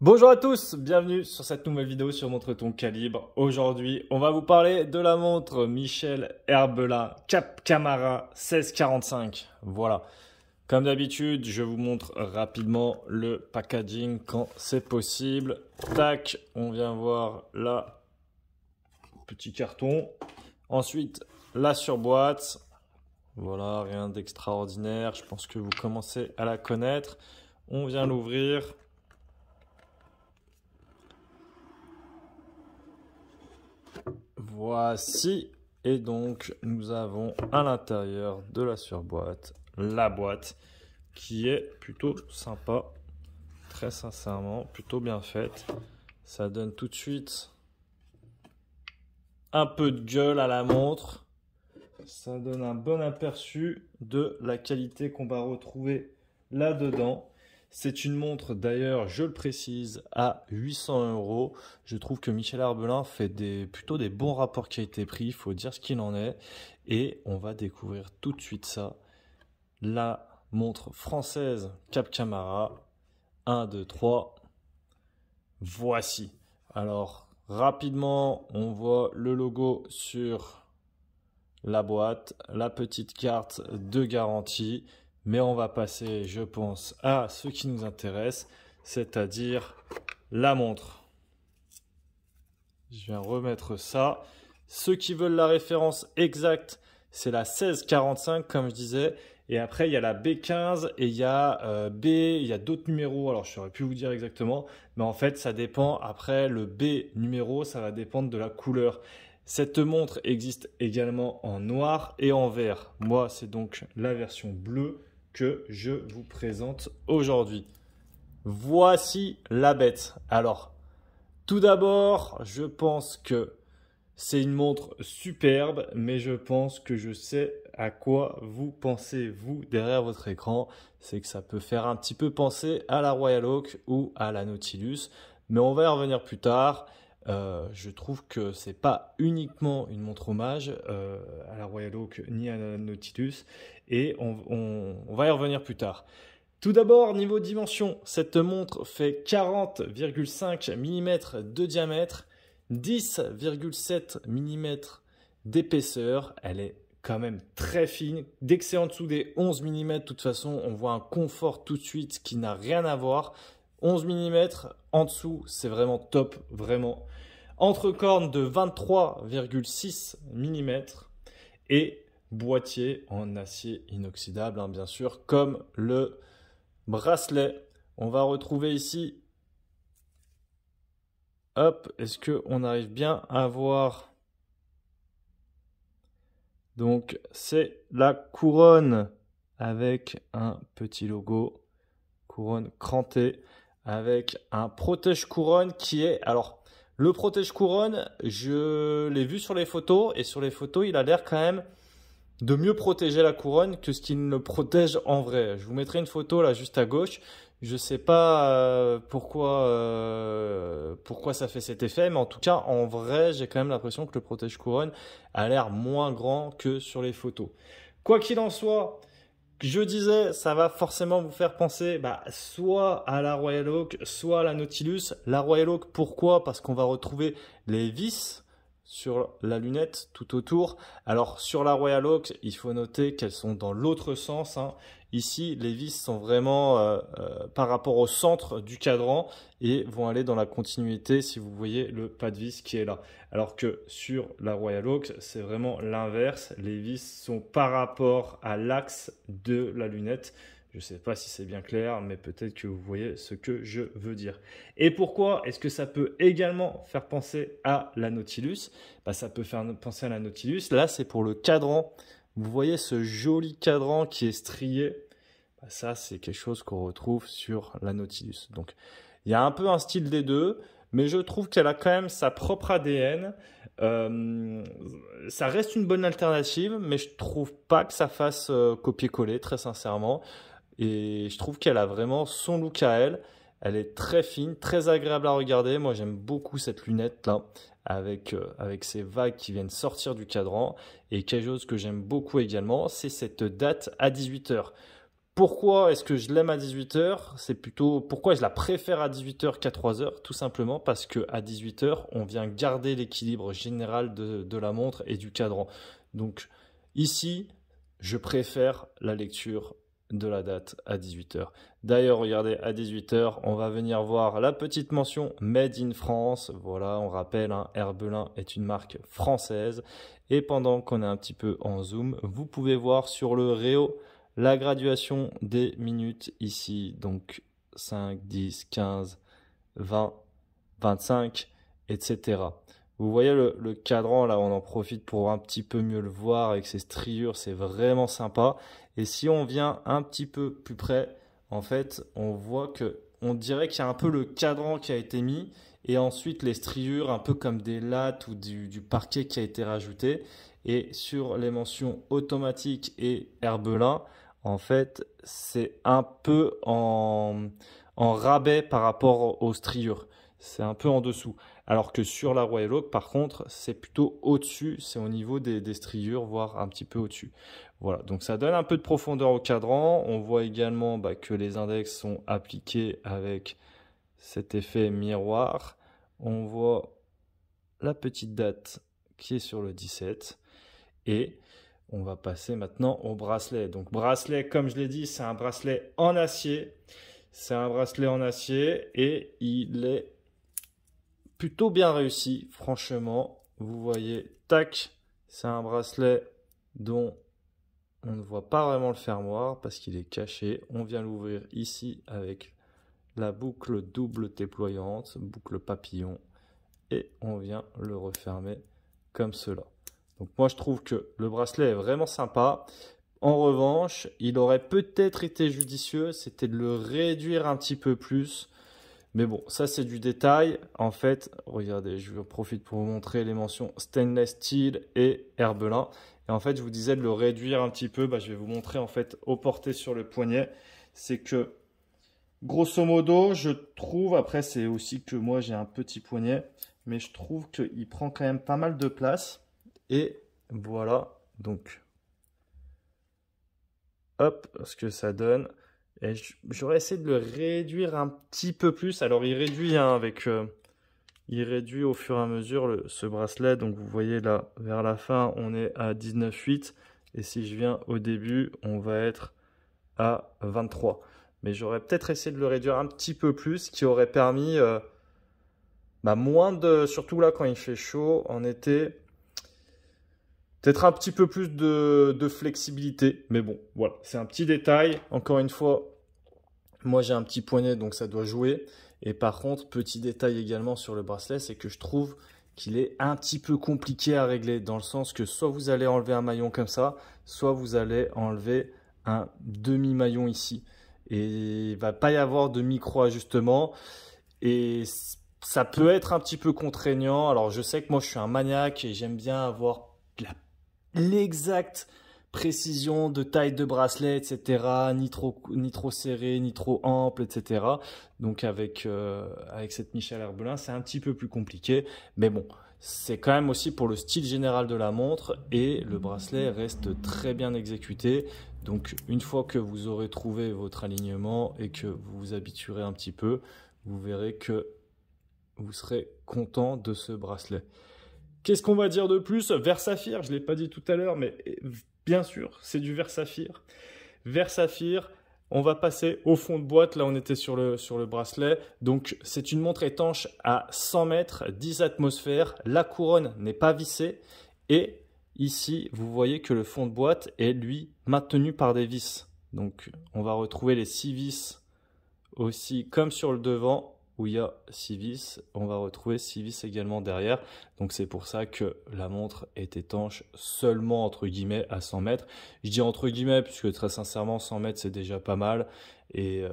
Bonjour à tous, bienvenue sur cette nouvelle vidéo sur Montre ton calibre. Aujourd'hui, on va vous parler de la montre Michel Herbelin Cap Camara 1645. Voilà. Comme d'habitude, je vous montre rapidement le packaging quand c'est possible. Tac, on vient voir là, petit carton. Ensuite, la surboîte. Voilà, rien d'extraordinaire. Je pense que vous commencez à la connaître. On vient l'ouvrir. Voici. Et donc, nous avons à l'intérieur de la surboîte la boîte qui est plutôt sympa. Très sincèrement, plutôt bien faite. Ça donne tout de suite un peu de gueule à la montre. Ça donne un bon aperçu de la qualité qu'on va retrouver là-dedans. C'est une montre d'ailleurs, je le précise, à 800 euros. Je trouve que Michel Arbelin fait plutôt des bons rapports qualité-prix, il faut dire ce qu'il en est. Et on va découvrir tout de suite ça. La montre française Cap Camara. 1, 2, 3. Voici. Alors, rapidement, on voit le logo sur la boîte, la petite carte de garantie mais on va passer, je pense, à ce qui nous intéresse, c'est-à-dire la montre. Je viens remettre ça. Ceux qui veulent la référence exacte, c'est la 1645, comme je disais. Et après, il y a la B15 et il y a euh, B, il y a d'autres numéros. Alors, je pu plus vous dire exactement, mais en fait, ça dépend. Après, le B numéro, ça va dépendre de la couleur. Cette montre existe également en noir et en vert. Moi, c'est donc la version bleue je vous présente aujourd'hui. Voici la bête. Alors, tout d'abord, je pense que c'est une montre superbe, mais je pense que je sais à quoi vous pensez, vous, derrière votre écran. C'est que ça peut faire un petit peu penser à la Royal Oak ou à la Nautilus, mais on va y revenir plus tard. Euh, je trouve que c'est pas uniquement une montre hommage euh, à la Royal Oak ni à la Nautilus, et on, va y revenir plus tard. Tout d'abord, niveau dimension, cette montre fait 40,5 mm de diamètre, 10,7 mm d'épaisseur. Elle est quand même très fine. Dès que c'est en dessous des 11 mm, de toute façon, on voit un confort tout de suite qui n'a rien à voir. 11 mm en dessous, c'est vraiment top, vraiment. Entre cornes de 23,6 mm et boîtier en acier inoxydable, hein, bien sûr, comme le bracelet. On va retrouver ici. Hop, est-ce on arrive bien à voir Donc, c'est la couronne avec un petit logo couronne crantée avec un protège couronne qui est alors le protège couronne, je l'ai vu sur les photos et sur les photos, il a l'air quand même de mieux protéger la couronne que ce qui ne le protège en vrai. Je vous mettrai une photo là juste à gauche. Je sais pas euh, pourquoi euh, pourquoi ça fait cet effet, mais en tout cas en vrai, j'ai quand même l'impression que le protège couronne a l'air moins grand que sur les photos. Quoi qu'il en soit, je disais, ça va forcément vous faire penser bah, soit à la Royal Oak, soit à la Nautilus. La Royal Oak, pourquoi Parce qu'on va retrouver les vis sur la lunette tout autour. Alors sur la Royal Oak, il faut noter qu'elles sont dans l'autre sens. Hein. Ici, les vis sont vraiment euh, euh, par rapport au centre du cadran et vont aller dans la continuité si vous voyez le pas de vis qui est là. Alors que sur la Royal Oak, c'est vraiment l'inverse. Les vis sont par rapport à l'axe de la lunette je ne sais pas si c'est bien clair, mais peut-être que vous voyez ce que je veux dire. Et pourquoi est-ce que ça peut également faire penser à la Nautilus bah, Ça peut faire penser à la Nautilus. Là, c'est pour le cadran. Vous voyez ce joli cadran qui est strié. Bah, ça, c'est quelque chose qu'on retrouve sur la Nautilus. Donc, il y a un peu un style des deux mais je trouve qu'elle a quand même sa propre ADN. Euh, ça reste une bonne alternative, mais je trouve pas que ça fasse euh, copier-coller, très sincèrement. Et je trouve qu'elle a vraiment son look à elle. Elle est très fine, très agréable à regarder. Moi, j'aime beaucoup cette lunette-là, avec, euh, avec ces vagues qui viennent sortir du cadran. Et quelque chose que j'aime beaucoup également, c'est cette date à 18h. Pourquoi est-ce que je l'aime à 18h C'est plutôt pourquoi je la préfère à 18h qu'à 3h Tout simplement parce que à 18h, on vient garder l'équilibre général de, de, la montre et du cadran. Donc ici, je préfère la lecture de la date à 18h. D'ailleurs, regardez, à 18h, on va venir voir la petite mention Made in France. Voilà, on rappelle, hein, Herbelin est une marque française. Et pendant qu'on est un petit peu en zoom, vous pouvez voir sur le réo la graduation des minutes ici. Donc 5, 10, 15, 20, 25, etc. Vous voyez le, le, cadran là, on en profite pour un petit peu mieux le voir avec ses striures, c'est vraiment sympa. Et si on vient un petit peu plus près, en fait, on voit que on dirait qu'il y a un peu le cadran qui a été mis et ensuite les striures un peu comme des lattes ou du, parquet qui a été rajouté. Et sur les mentions automatiques et herbelin, en fait, c'est un peu en rabais par rapport aux striures. C'est un peu en dessous. Alors que sur la Royal Oak, par contre, c'est plutôt au-dessus, c'est au niveau des, striures, voire un petit peu au-dessus. Voilà, donc ça donne un peu de profondeur au cadran. On voit également bah, que les index sont appliqués avec cet effet miroir. On voit la petite date qui est sur le 17. Et on va passer maintenant au bracelet. Donc bracelet, comme je l'ai dit, c'est un bracelet en acier. C'est un bracelet en acier et il est plutôt bien réussi, franchement. Vous voyez, tac, c'est un bracelet dont on ne voit pas vraiment le fermoir parce qu'il est caché. On vient l'ouvrir ici avec la boucle double déployante, boucle papillon, et on vient le refermer comme cela. Donc moi je trouve que le bracelet est vraiment sympa. En revanche, il aurait peut-être été judicieux, c'était de le réduire un petit peu plus mais bon, ça c'est du détail. En fait, regardez, je profite pour vous montrer les mentions stainless steel et herbelin. Et en fait, je vous disais de le réduire un petit peu. Bah, je vais vous montrer en fait au porté sur le poignet. C'est que, grosso modo, je trouve, après c'est aussi que moi j'ai un petit poignet, mais je trouve qu'il prend quand même pas mal de place. Et voilà, donc, hop, ce que ça donne. J'aurais essayé de le réduire un petit peu plus. Alors il réduit hein, avec, euh, il réduit au fur et à mesure ce bracelet. Donc vous voyez là, vers la fin, on est à 19,8 et si je viens au début, on va être à 23. Mais j'aurais peut-être essayé de le réduire un petit peu plus, ce qui aurait permis euh, bah, moins de, surtout là quand il fait chaud en été, un petit peu plus de, flexibilité, mais bon, voilà, c'est un petit détail. Encore une fois, moi j'ai un petit poignet, donc ça doit jouer. Et par contre, petit détail également sur le bracelet, c'est que je trouve qu'il est un petit peu compliqué à régler, dans le sens que soit vous allez enlever un maillon comme ça, soit vous allez enlever un demi-maillon ici. Et il va pas y avoir de micro-ajustement. Et ça peut être un petit peu contraignant. Alors je sais que moi je suis un maniaque et j'aime bien avoir l'exacte précision de taille de bracelet, etc. Ni trop, serré, ni trop ample, etc. Donc avec, euh, avec cette Michel Herbelin, c'est un petit peu plus compliqué. Mais bon, c'est quand même aussi pour le style général de la montre et le bracelet reste très bien exécuté. Donc une fois que vous aurez trouvé votre alignement et que vous vous habituerez un petit peu, vous verrez que vous serez content de ce bracelet. Qu'est-ce qu'on va dire de plus Vert saphir, je ne l'ai pas dit tout à l'heure, mais eh, bien sûr, c'est du vert saphir. Vert saphir, on va passer au fond de boîte. Là, on était sur le, sur le bracelet. Donc, c'est une montre étanche à 100 mètres, 10 atmosphères. La couronne n'est pas vissée. Et ici, vous voyez que le fond de boîte est, lui, maintenu par des vis. Donc, on va retrouver les six vis aussi, comme sur le devant, où il y a Civis, on va retrouver vis également derrière. Donc c'est pour ça que la montre est étanche seulement entre guillemets à 100 mètres. Je dis entre guillemets puisque très sincèrement 100 mètres c'est déjà pas mal et euh,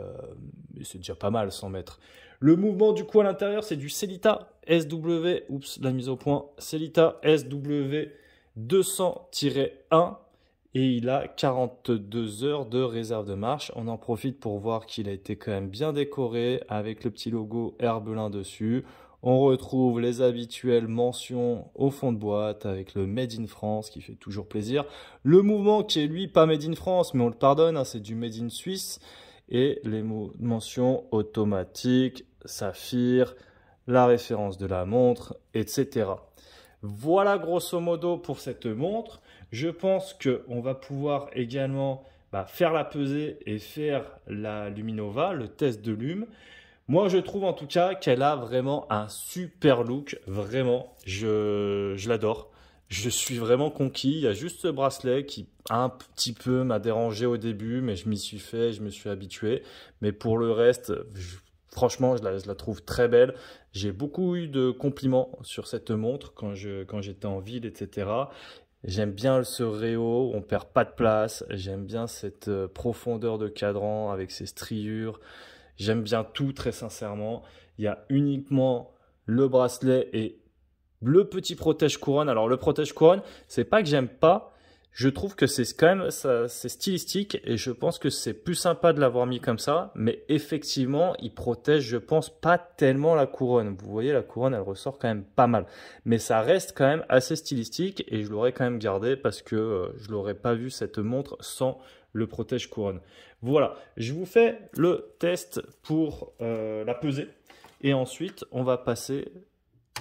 c'est déjà pas mal 100 mètres. Le mouvement du coup à l'intérieur c'est du Celita SW, oups la mise au point, Celita SW 200-1 et il a 42 heures de réserve de marche. On en profite pour voir qu'il a été quand même bien décoré avec le petit logo Herbelin dessus. On retrouve les habituelles mentions au fond de boîte avec le Made in France qui fait toujours plaisir. Le mouvement qui est lui pas Made in France mais on le pardonne, hein, c'est du Made in Suisse. Et les mentions automatiques, saphir, la référence de la montre, etc. Voilà grosso modo pour cette montre. Je pense qu'on va pouvoir également bah, faire la pesée et faire la Luminova, le test de lume. Moi, je trouve en tout cas qu'elle a vraiment un super look. Vraiment, je, je l'adore. Je suis vraiment conquis. Il y a juste ce bracelet qui un petit peu m'a dérangé au début, mais je m'y suis fait, je me suis habitué. Mais pour le reste, franchement, je la, la, trouve très belle. J'ai beaucoup eu de compliments sur cette montre quand, je, quand j'étais en ville, etc. J'aime bien ce réo, on perd pas de place. J'aime bien cette euh, profondeur de cadran avec ses striures. J'aime bien tout, très sincèrement. Il y a uniquement le bracelet et le petit protège couronne. Alors, le protège couronne, c'est pas que j'aime pas, je trouve que c'est quand même c'est stylistique et je pense que c'est plus sympa de l'avoir mis comme ça. Mais effectivement, il protège, je pense, pas tellement la couronne. Vous voyez, la couronne, elle ressort quand même pas mal. Mais ça reste quand même assez stylistique et je l'aurais quand même gardé parce que je euh, je l'aurais pas vu cette montre sans le protège couronne. Voilà, je vous fais le test pour euh, la peser et ensuite on va passer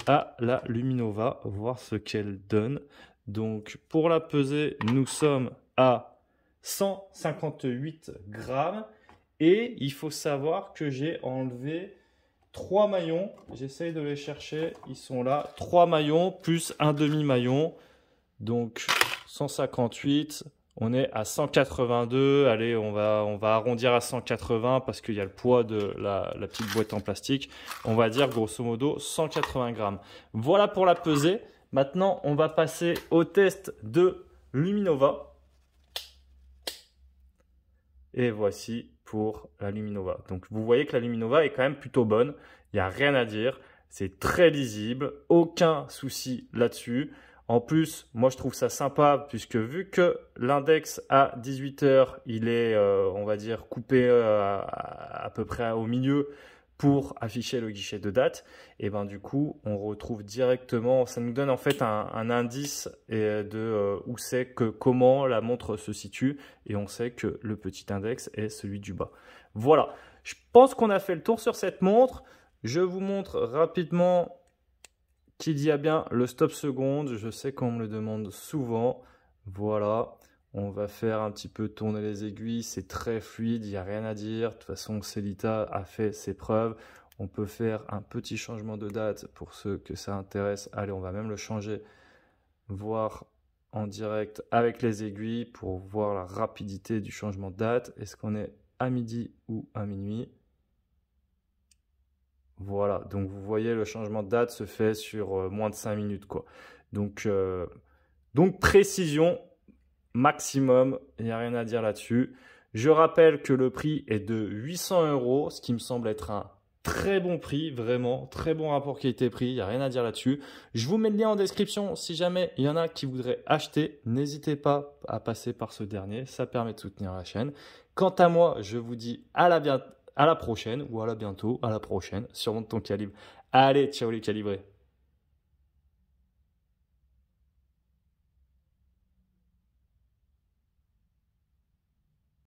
à la Luminova, voir ce qu'elle donne. Donc pour la peser, nous sommes à 158 grammes. Et il faut savoir que j'ai enlevé trois maillons. J'essaye de les chercher. Ils sont là. Trois maillons plus un demi-maillon. Donc 158. On est à 182. Allez, on va, on va arrondir à 180 parce qu'il y a le poids de la, la, petite boîte en plastique. On va dire grosso modo 180 grammes. Voilà pour la pesée. Maintenant, on va passer au test de Luminova. Et voici pour la Luminova. Donc vous voyez que la Luminova est quand même plutôt bonne. Il n'y a rien à dire. C'est très lisible. Aucun souci là-dessus. En plus, moi je trouve ça sympa puisque vu que l'index à 18 heures, il est, euh, on va dire, coupé euh, à, peu près au milieu, pour afficher le guichet de date, et ben du coup on retrouve directement, ça nous donne en fait un, indice de euh, où c'est que comment la montre se situe, et on sait que le petit index est celui du bas. Voilà, je pense qu'on a fait le tour sur cette montre. Je vous montre rapidement qu'il y a bien le stop seconde. Je sais qu'on me le demande souvent. Voilà. On va faire un petit peu tourner les aiguilles, c'est très fluide, il n'y a rien à dire. De toute façon, Celita a fait ses preuves. On peut faire un petit changement de date pour ceux que ça intéresse. Allez, on va même le changer, voir en direct avec les aiguilles pour voir la rapidité du changement de date. Est-ce qu'on est à midi ou à minuit Voilà, donc vous voyez, le changement de date se fait sur euh, moins de 5 minutes. quoi. Donc, euh, donc précision, maximum. Il n'y a rien à dire là-dessus. Je rappelle que le prix est de 800 euros, ce qui me semble être un très bon prix, vraiment, très bon rapport qualité-prix, il n'y a rien à dire là-dessus. Je vous mets le lien en description, si jamais il y en a qui voudraient acheter, n'hésitez pas à passer par ce dernier, ça permet de soutenir la chaîne. Quant à moi, je vous dis à la, prochaine, ou à la bientôt, à la prochaine, sur ton calibre. Allez, ciao les calibrés